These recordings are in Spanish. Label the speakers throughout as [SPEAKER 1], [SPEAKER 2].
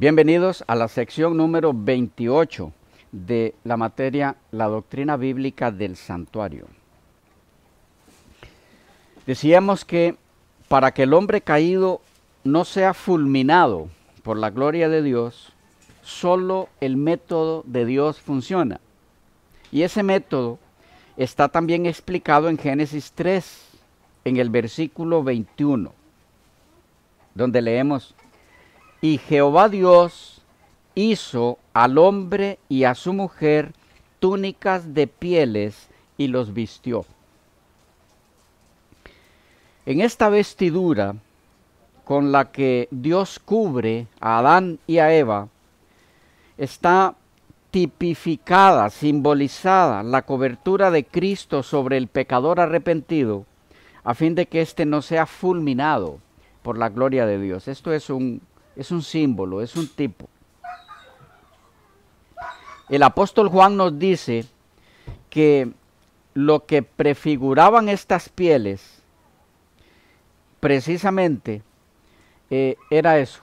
[SPEAKER 1] Bienvenidos a la sección número 28 de la materia La doctrina bíblica del santuario. Decíamos que para que el hombre caído no sea fulminado por la gloria de Dios, solo el método de Dios funciona. Y ese método está también explicado en Génesis 3, en el versículo 21, donde leemos, y Jehová Dios hizo al hombre y a su mujer túnicas de pieles y los vistió. En esta vestidura con la que Dios cubre a Adán y a Eva, está tipificada, simbolizada la cobertura de Cristo sobre el pecador arrepentido, a fin de que éste no sea fulminado por la gloria de Dios. Esto es un es un símbolo, es un tipo. El apóstol Juan nos dice que lo que prefiguraban estas pieles, precisamente, eh, era eso.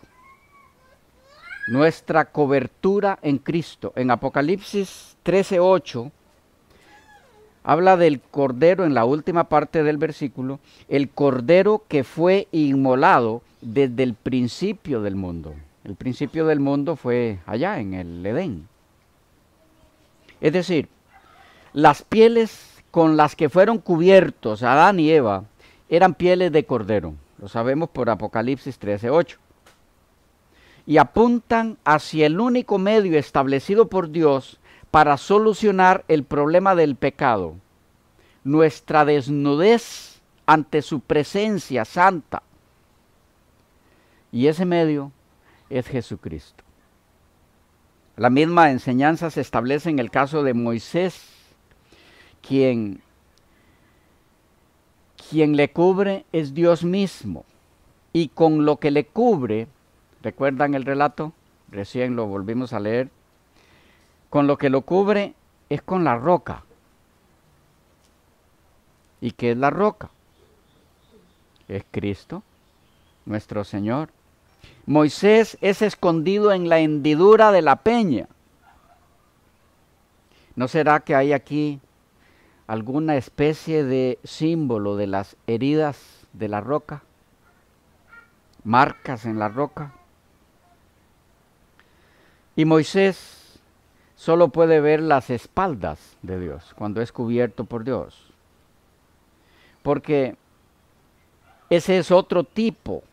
[SPEAKER 1] Nuestra cobertura en Cristo. En Apocalipsis 13:8 habla del cordero en la última parte del versículo, el cordero que fue inmolado desde el principio del mundo. El principio del mundo fue allá en el Edén. Es decir, las pieles con las que fueron cubiertos Adán y Eva eran pieles de cordero, lo sabemos por Apocalipsis 13:8, y apuntan hacia el único medio establecido por Dios para solucionar el problema del pecado, nuestra desnudez ante su presencia santa. Y ese medio es Jesucristo. La misma enseñanza se establece en el caso de Moisés, quien, quien le cubre es Dios mismo. Y con lo que le cubre, ¿recuerdan el relato? Recién lo volvimos a leer. Con lo que lo cubre es con la roca, ¿Y qué es la roca? Es Cristo, nuestro Señor. Moisés es escondido en la hendidura de la peña. ¿No será que hay aquí alguna especie de símbolo de las heridas de la roca? Marcas en la roca. Y Moisés solo puede ver las espaldas de Dios cuando es cubierto por Dios porque ese es otro tipo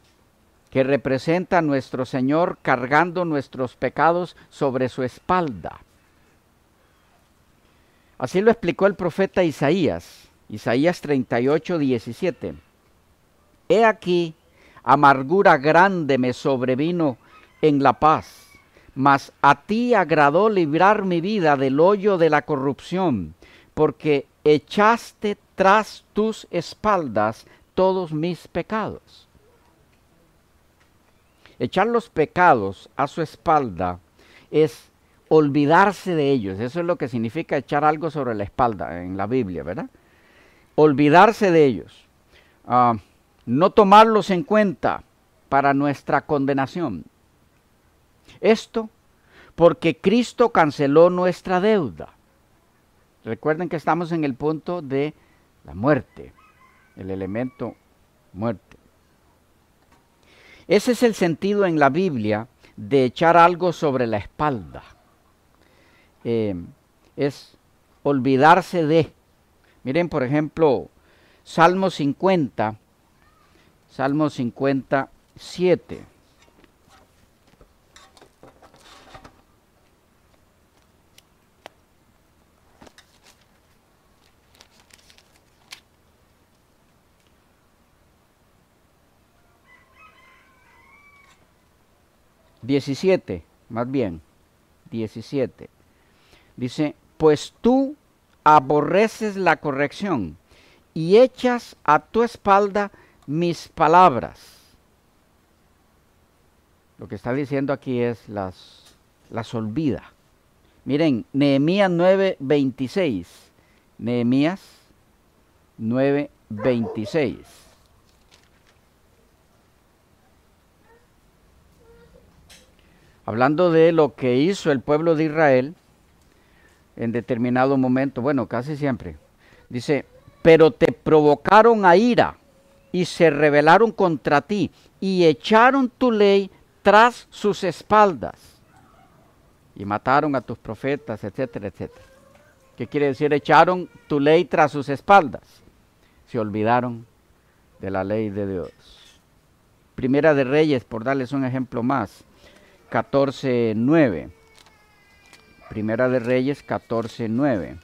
[SPEAKER 1] que representa a nuestro Señor cargando nuestros pecados sobre su espalda. Así lo explicó el profeta Isaías, Isaías 38, 17. He aquí, amargura grande me sobrevino en la paz, mas a ti agradó librar mi vida del hoyo de la corrupción, porque echaste tras tus espaldas todos mis pecados. Echar los pecados a su espalda es olvidarse de ellos. Eso es lo que significa echar algo sobre la espalda en la Biblia, ¿verdad? Olvidarse de ellos. Ah, no tomarlos en cuenta para nuestra condenación. Esto porque Cristo canceló nuestra deuda. Recuerden que estamos en el punto de la muerte, el elemento muerte. Ese es el sentido en la Biblia de echar algo sobre la espalda. Eh, es olvidarse de. Miren, por ejemplo, Salmo 50, Salmo 57. 17, más bien, 17. Dice, pues tú aborreces la corrección y echas a tu espalda mis palabras. Lo que está diciendo aquí es las, las olvida. Miren, Nehemías 9:26. Nehemías 9:26. hablando de lo que hizo el pueblo de Israel en determinado momento, bueno, casi siempre, dice, pero te provocaron a ira y se rebelaron contra ti y echaron tu ley tras sus espaldas y mataron a tus profetas, etcétera, etcétera. ¿Qué quiere decir? Echaron tu ley tras sus espaldas. Se olvidaron de la ley de Dios. Primera de Reyes, por darles un ejemplo más, 14.9. Primera de Reyes 14.9.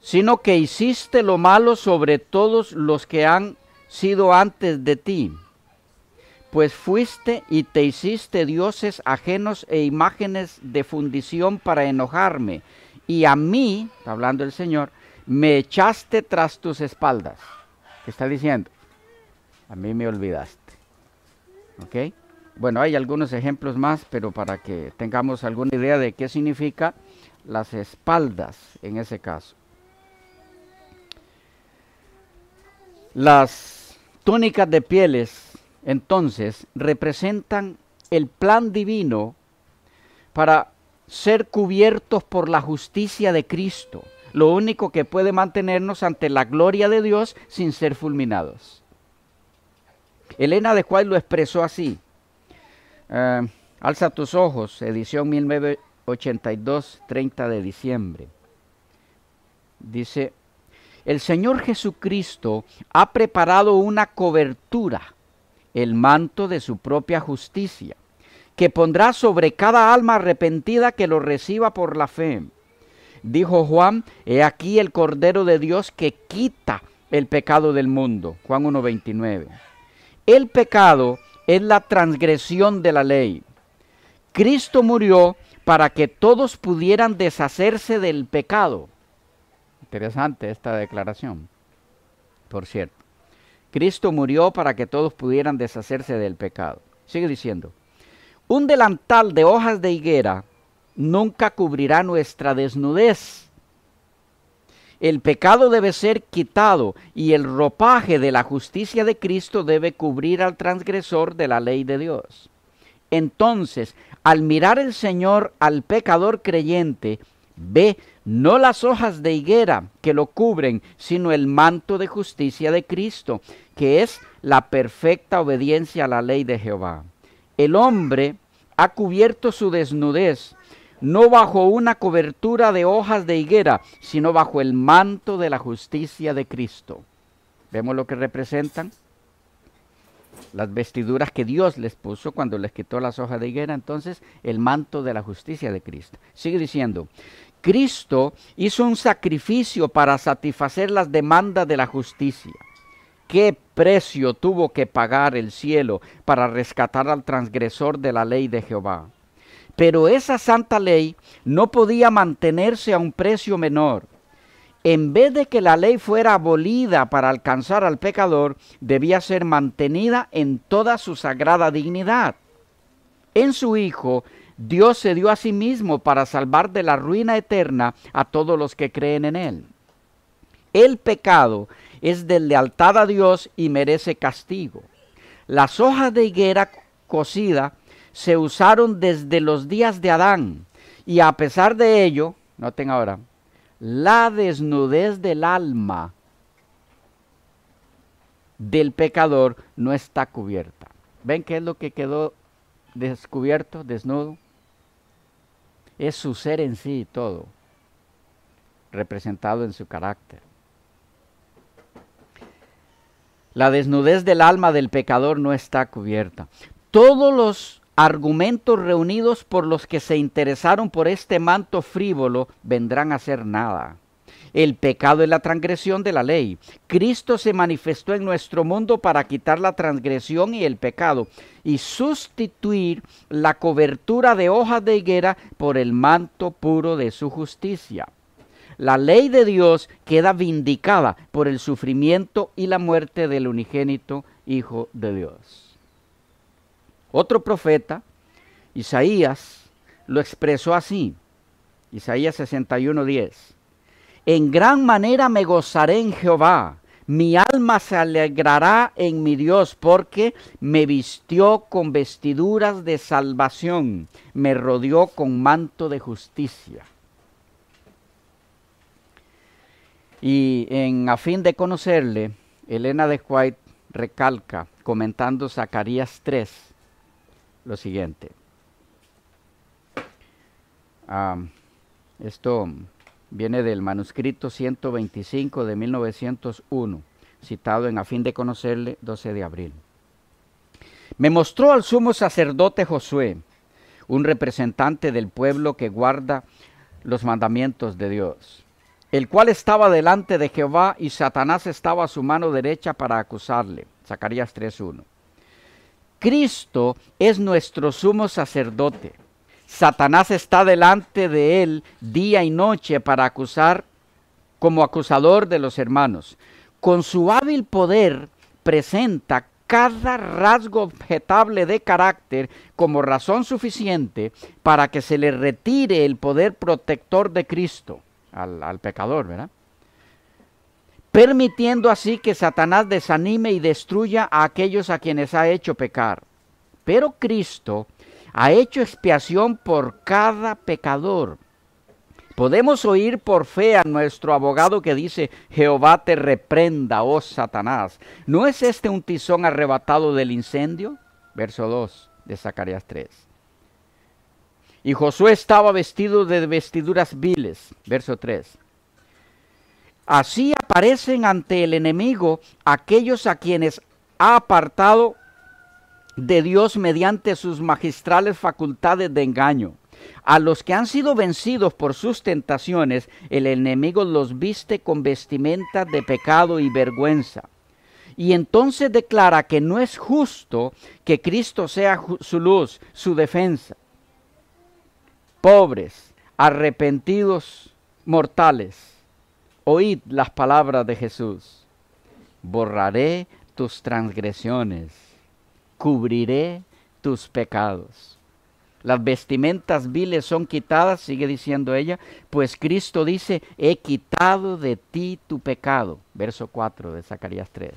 [SPEAKER 1] Sino que hiciste lo malo sobre todos los que han sido antes de ti, pues fuiste y te hiciste dioses ajenos e imágenes de fundición para enojarme, y a mí, está hablando el Señor, me echaste tras tus espaldas. ¿Qué está diciendo? a mí me olvidaste. ¿Ok? Bueno, hay algunos ejemplos más, pero para que tengamos alguna idea de qué significa las espaldas en ese caso. Las túnicas de pieles, entonces, representan el plan divino para ser cubiertos por la justicia de Cristo, lo único que puede mantenernos ante la gloria de Dios sin ser fulminados. Elena de Juárez lo expresó así. Ah, alza tus ojos, edición 1982, 30 de diciembre. Dice, el Señor Jesucristo ha preparado una cobertura, el manto de su propia justicia, que pondrá sobre cada alma arrepentida que lo reciba por la fe. Dijo Juan, he aquí el Cordero de Dios que quita el pecado del mundo. Juan 1.29. El pecado es la transgresión de la ley. Cristo murió para que todos pudieran deshacerse del pecado. Interesante esta declaración, por cierto. Cristo murió para que todos pudieran deshacerse del pecado. Sigue diciendo, un delantal de hojas de higuera nunca cubrirá nuestra desnudez el pecado debe ser quitado y el ropaje de la justicia de Cristo debe cubrir al transgresor de la ley de Dios. Entonces, al mirar el Señor al pecador creyente, ve no las hojas de higuera que lo cubren, sino el manto de justicia de Cristo, que es la perfecta obediencia a la ley de Jehová. El hombre ha cubierto su desnudez no bajo una cobertura de hojas de higuera, sino bajo el manto de la justicia de Cristo. ¿Vemos lo que representan? Las vestiduras que Dios les puso cuando les quitó las hojas de higuera, entonces el manto de la justicia de Cristo. Sigue diciendo, Cristo hizo un sacrificio para satisfacer las demandas de la justicia. ¿Qué precio tuvo que pagar el cielo para rescatar al transgresor de la ley de Jehová? Pero esa santa ley no podía mantenerse a un precio menor. En vez de que la ley fuera abolida para alcanzar al pecador, debía ser mantenida en toda su sagrada dignidad. En su Hijo, Dios se dio a sí mismo para salvar de la ruina eterna a todos los que creen en Él. El pecado es de lealtad a Dios y merece castigo. Las hojas de higuera cocida se usaron desde los días de Adán. Y a pesar de ello, noten ahora, la desnudez del alma del pecador no está cubierta. ¿Ven qué es lo que quedó descubierto, desnudo? Es su ser en sí todo, representado en su carácter. La desnudez del alma del pecador no está cubierta. Todos los argumentos reunidos por los que se interesaron por este manto frívolo vendrán a ser nada. El pecado es la transgresión de la ley. Cristo se manifestó en nuestro mundo para quitar la transgresión y el pecado y sustituir la cobertura de hojas de higuera por el manto puro de su justicia. La ley de Dios queda vindicada por el sufrimiento y la muerte del unigénito Hijo de Dios. Otro profeta, Isaías, lo expresó así. Isaías 61:10. En gran manera me gozaré en Jehová. Mi alma se alegrará en mi Dios porque me vistió con vestiduras de salvación, me rodeó con manto de justicia. Y en A fin de conocerle, Elena de White recalca, comentando Zacarías 3, lo siguiente. Ah, esto viene del manuscrito 125 de 1901, citado en A fin de conocerle 12 de abril. Me mostró al sumo sacerdote Josué, un representante del pueblo que guarda los mandamientos de Dios, el cual estaba delante de Jehová y Satanás estaba a su mano derecha para acusarle. Zacarías 3.1. Cristo es nuestro sumo sacerdote. Satanás está delante de él día y noche para acusar como acusador de los hermanos. Con su hábil poder presenta cada rasgo objetable de carácter como razón suficiente para que se le retire el poder protector de Cristo al, pecador, ¿verdad? permitiendo así que Satanás desanime y destruya a aquellos a quienes ha hecho pecar. Pero Cristo ha hecho expiación por cada pecador. Podemos oír por fe a nuestro abogado que dice, Jehová te reprenda, oh Satanás. ¿No es este un tizón arrebatado del incendio? Verso 2 de Zacarías 3. Y Josué estaba vestido de vestiduras viles. Verso 3 Así aparecen ante el enemigo aquellos a quienes ha apartado de Dios mediante sus magistrales facultades de engaño. A los que han sido vencidos por sus tentaciones, el enemigo los viste con vestimenta de pecado y vergüenza. Y entonces declara que no es justo que Cristo sea su luz, su defensa. Pobres, arrepentidos, mortales Oíd las palabras de Jesús. Borraré tus transgresiones, cubriré tus pecados. Las vestimentas viles son quitadas, sigue diciendo ella, pues Cristo dice, he quitado de ti tu pecado. Verso 4 de Zacarías 3.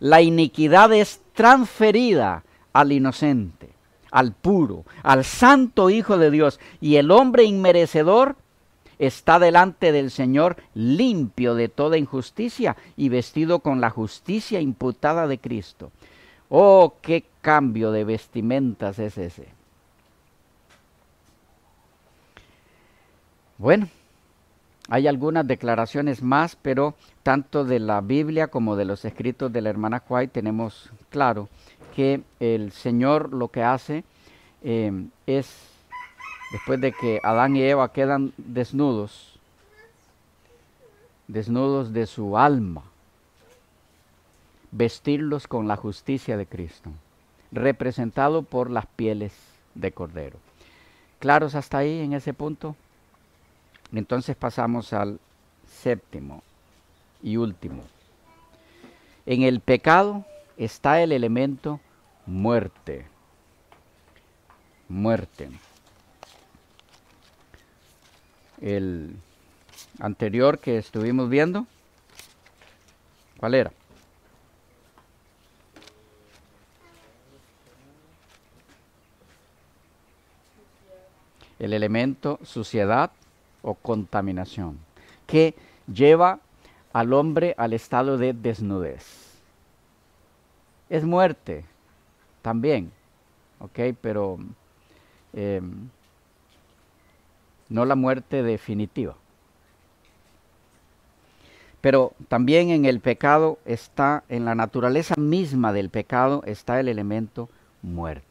[SPEAKER 1] La iniquidad es transferida al inocente, al puro, al santo Hijo de Dios, y el hombre inmerecedor está delante del Señor limpio de toda injusticia y vestido con la justicia imputada de Cristo. Oh, qué cambio de vestimentas es ese. Bueno, hay algunas declaraciones más, pero tanto de la Biblia como de los escritos de la hermana White tenemos claro que el Señor lo que hace eh, es después de que Adán y Eva quedan desnudos, desnudos de su alma, vestirlos con la justicia de Cristo, representado por las pieles de cordero. ¿Claros hasta ahí en ese punto? Entonces pasamos al séptimo y último. En el pecado está el elemento muerte. Muerte el anterior que estuvimos viendo. ¿Cuál era? El elemento suciedad o contaminación, que lleva al hombre al estado de desnudez. Es muerte también, ¿ok? Pero em, no la muerte definitiva. Pero también en el pecado está, en la naturaleza misma del pecado está el elemento muerte.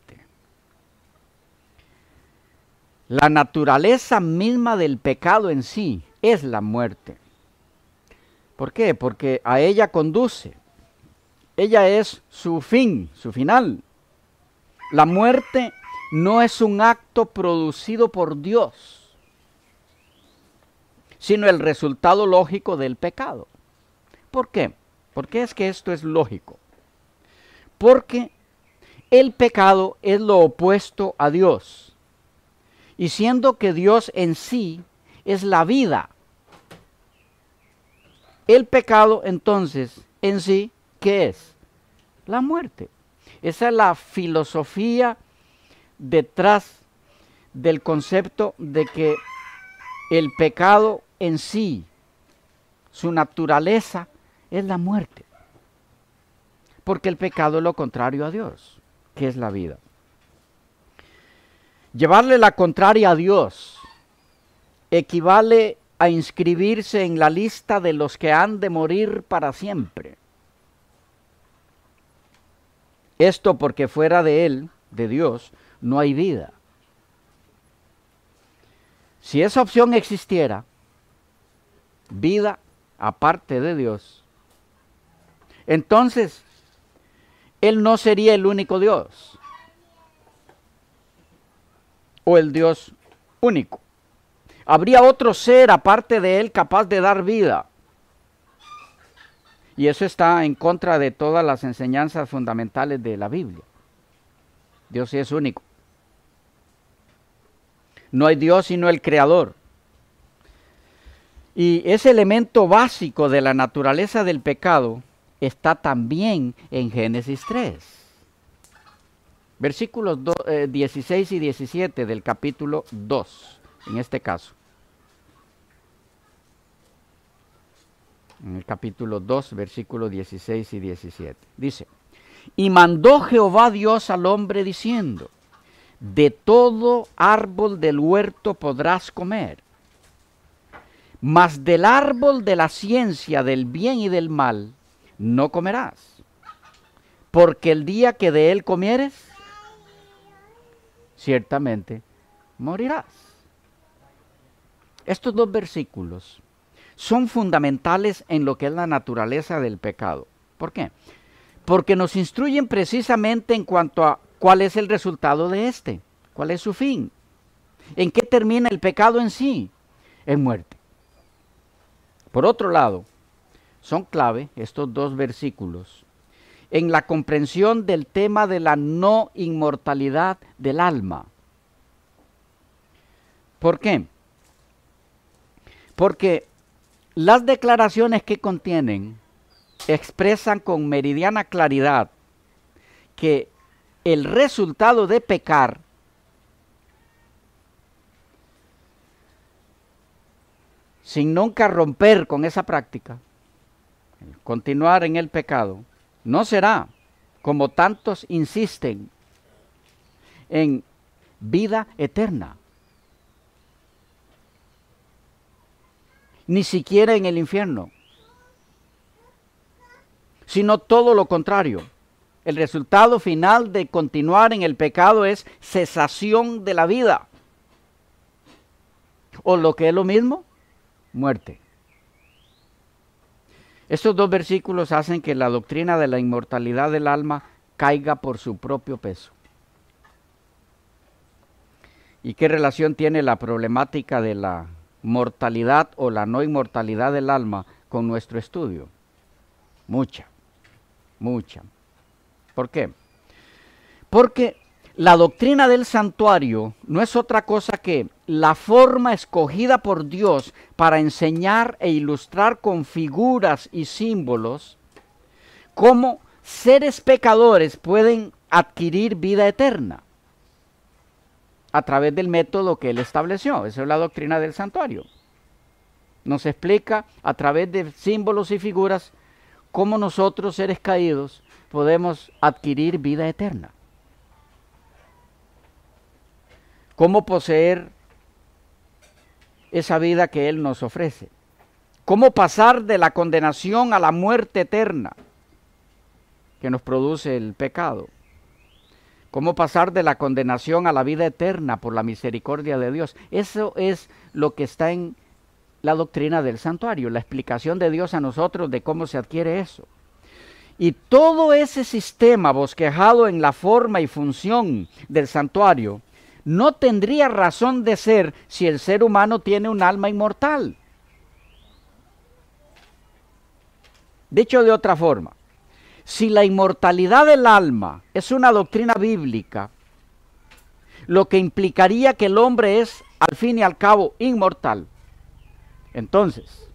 [SPEAKER 1] La naturaleza misma del pecado en sí es la muerte. ¿Por qué? Porque a ella conduce. Ella es su fin, su final. La muerte no es un acto producido por Dios sino el resultado lógico del pecado. ¿Por qué? Porque es que esto es lógico. Porque el pecado es lo opuesto a Dios. Y siendo que Dios en sí es la vida, el pecado entonces en sí, ¿qué es? La muerte. Esa es la filosofía detrás del concepto de que el pecado en sí, su naturaleza es la muerte. Porque el pecado es lo contrario a Dios, que es la vida. Llevarle la contraria a Dios equivale a inscribirse en la lista de los que han de morir para siempre. Esto porque fuera de Él, de Dios, no hay vida. Si esa opción existiera, vida aparte de Dios. Entonces, Él no sería el único Dios o el Dios único. Habría otro ser aparte de Él capaz de dar vida. Y eso está en contra de todas las enseñanzas fundamentales de la Biblia. Dios es único. No hay Dios sino el Creador. Y ese elemento básico de la naturaleza del pecado está también en Génesis 3. Versículos 16 eh, y 17 del capítulo 2, en este caso. En el capítulo 2, versículos 16 y 17. Dice, y mandó Jehová Dios al hombre diciendo, de todo árbol del huerto podrás comer mas del árbol de la ciencia del bien y del mal no comerás, porque el día que de él comieres, ciertamente morirás. Estos dos versículos son fundamentales en lo que es la naturaleza del pecado. ¿Por qué? Porque nos instruyen precisamente en cuanto a cuál es el resultado de este, cuál es su fin, en qué termina el pecado en sí, en muerte. Por otro lado, son clave estos dos versículos en la comprensión del tema de la no inmortalidad del alma. ¿Por qué? Porque las declaraciones que contienen expresan con meridiana claridad que el resultado de pecar sin nunca romper con esa práctica, continuar en el pecado, no será como tantos insisten en vida eterna. Ni siquiera en el infierno, sino todo lo contrario. El resultado final de continuar en el pecado es cesación de la vida. O lo que es lo mismo, muerte. Estos dos versículos hacen que la doctrina de la inmortalidad del alma caiga por su propio peso. ¿Y qué relación tiene la problemática de la mortalidad o la no inmortalidad del alma con nuestro estudio? Mucha, mucha. ¿Por qué? Porque la doctrina del santuario no es otra cosa que la forma escogida por Dios para enseñar e ilustrar con figuras y símbolos cómo seres pecadores pueden adquirir vida eterna a través del método que él estableció. Esa es la doctrina del santuario. Nos explica a través de símbolos y figuras cómo nosotros, seres caídos, podemos adquirir vida eterna. cómo poseer esa vida que Él nos ofrece, cómo pasar de la condenación a la muerte eterna que nos produce el pecado, cómo pasar de la condenación a la vida eterna por la misericordia de Dios. Eso es lo que está en la doctrina del santuario, la explicación de Dios a nosotros de cómo se adquiere eso. Y todo ese sistema bosquejado en la forma y función del santuario no tendría razón de ser si el ser humano tiene un alma inmortal. Dicho de otra forma, si la inmortalidad del alma es una doctrina bíblica, lo que implicaría que el hombre es, al fin y al cabo, inmortal. Entonces,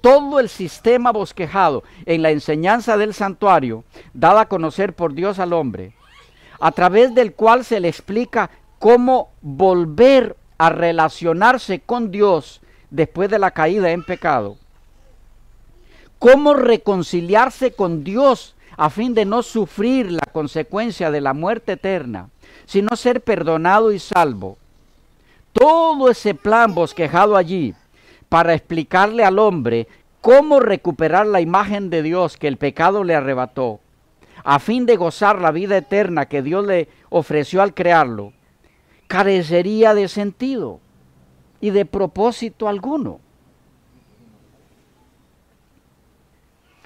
[SPEAKER 1] todo el sistema bosquejado en la enseñanza del santuario, dada a conocer por Dios al hombre, a través del cual se le explica cómo volver a relacionarse con Dios después de la caída en pecado. Cómo reconciliarse con Dios a fin de no sufrir la consecuencia de la muerte eterna, sino ser perdonado y salvo. Todo ese plan bosquejado allí para explicarle al hombre cómo recuperar la imagen de Dios que el pecado le arrebató, a fin de gozar la vida eterna que Dios le ofreció al crearlo carecería de sentido y de propósito alguno.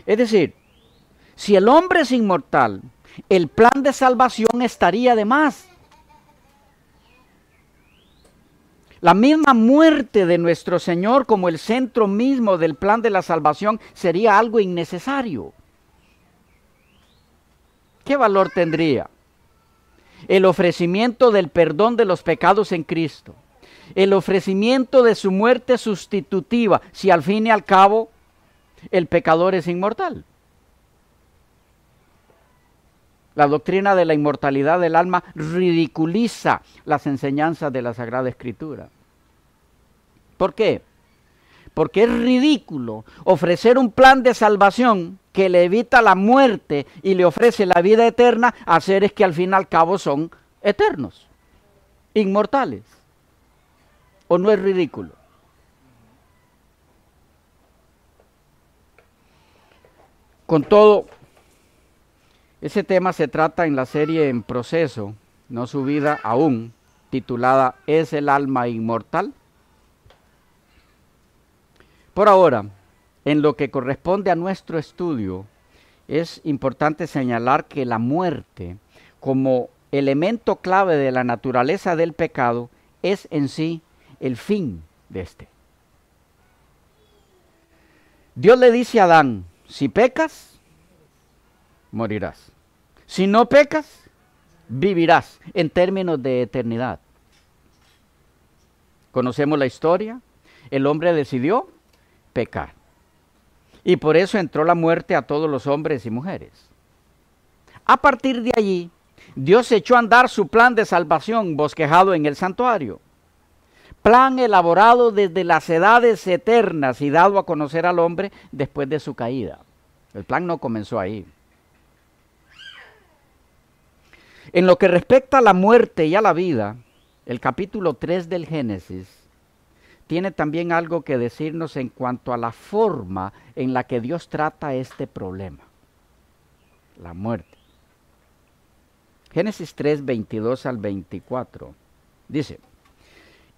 [SPEAKER 1] Es decir, si el hombre es inmortal, el plan de salvación estaría de más. La misma muerte de nuestro Señor como el centro mismo del plan de la salvación sería algo innecesario. ¿Qué valor tendría? el ofrecimiento del perdón de los pecados en Cristo, el ofrecimiento de su muerte sustitutiva, si al fin y al cabo el pecador es inmortal. La doctrina de la inmortalidad del alma ridiculiza las enseñanzas de la Sagrada Escritura. ¿Por qué? Porque es ridículo ofrecer un plan de salvación que le evita la muerte y le ofrece la vida eterna a seres que al fin y al cabo son eternos, inmortales. ¿O no es ridículo? Con todo, ese tema se trata en la serie En Proceso, no subida aún, titulada ¿Es el alma inmortal? Por ahora, en lo que corresponde a nuestro estudio, es importante señalar que la muerte, como elemento clave de la naturaleza del pecado, es en sí el fin de este. Dios le dice a Adán, si pecas, morirás. Si no pecas, vivirás en términos de eternidad. Conocemos la historia. El hombre decidió pecar. Y por eso entró la muerte a todos los hombres y mujeres. A partir de allí, Dios echó a andar su plan de salvación bosquejado en el santuario. Plan elaborado desde las edades eternas y dado a conocer al hombre después de su caída. El plan no comenzó ahí. En lo que respecta a la muerte y a la vida, el capítulo 3 del Génesis tiene también algo que decirnos en cuanto a la forma en la que Dios trata este problema, la muerte. Génesis 3, 22 al 24. Dice,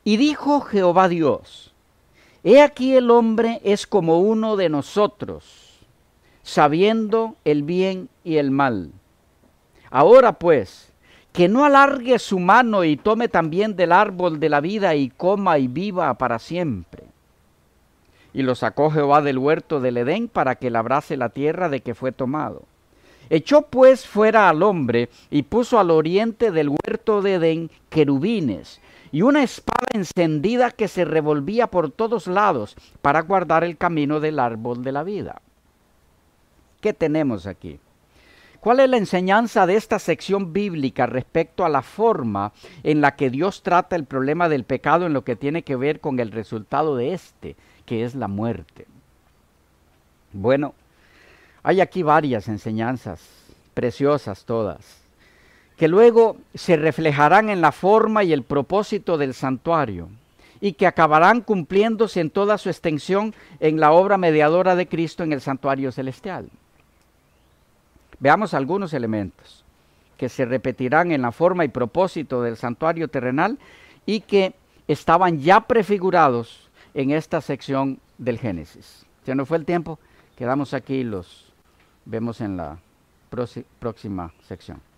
[SPEAKER 1] y dijo Jehová Dios, he aquí el hombre es como uno de nosotros, sabiendo el bien y el mal. Ahora pues, que no alargue su mano y tome también del árbol de la vida y coma y viva para siempre. Y lo sacó Jehová del huerto del Edén para que labrase la tierra de que fue tomado. Echó pues fuera al hombre y puso al oriente del huerto de Edén querubines y una espada encendida que se revolvía por todos lados para guardar el camino del árbol de la vida. ¿Qué tenemos aquí? ¿Cuál es la enseñanza de esta sección bíblica respecto a la forma en la que Dios trata el problema del pecado en lo que tiene que ver con el resultado de este, que es la muerte? Bueno, hay aquí varias enseñanzas, preciosas todas, que luego se reflejarán en la forma y el propósito del santuario y que acabarán cumpliéndose en toda su extensión en la obra mediadora de Cristo en el santuario celestial. Veamos algunos elementos que se repetirán en la forma y propósito del santuario terrenal y que estaban ya prefigurados en esta sección del Génesis. Ya no fue el tiempo, quedamos aquí y los vemos en la próxima sección.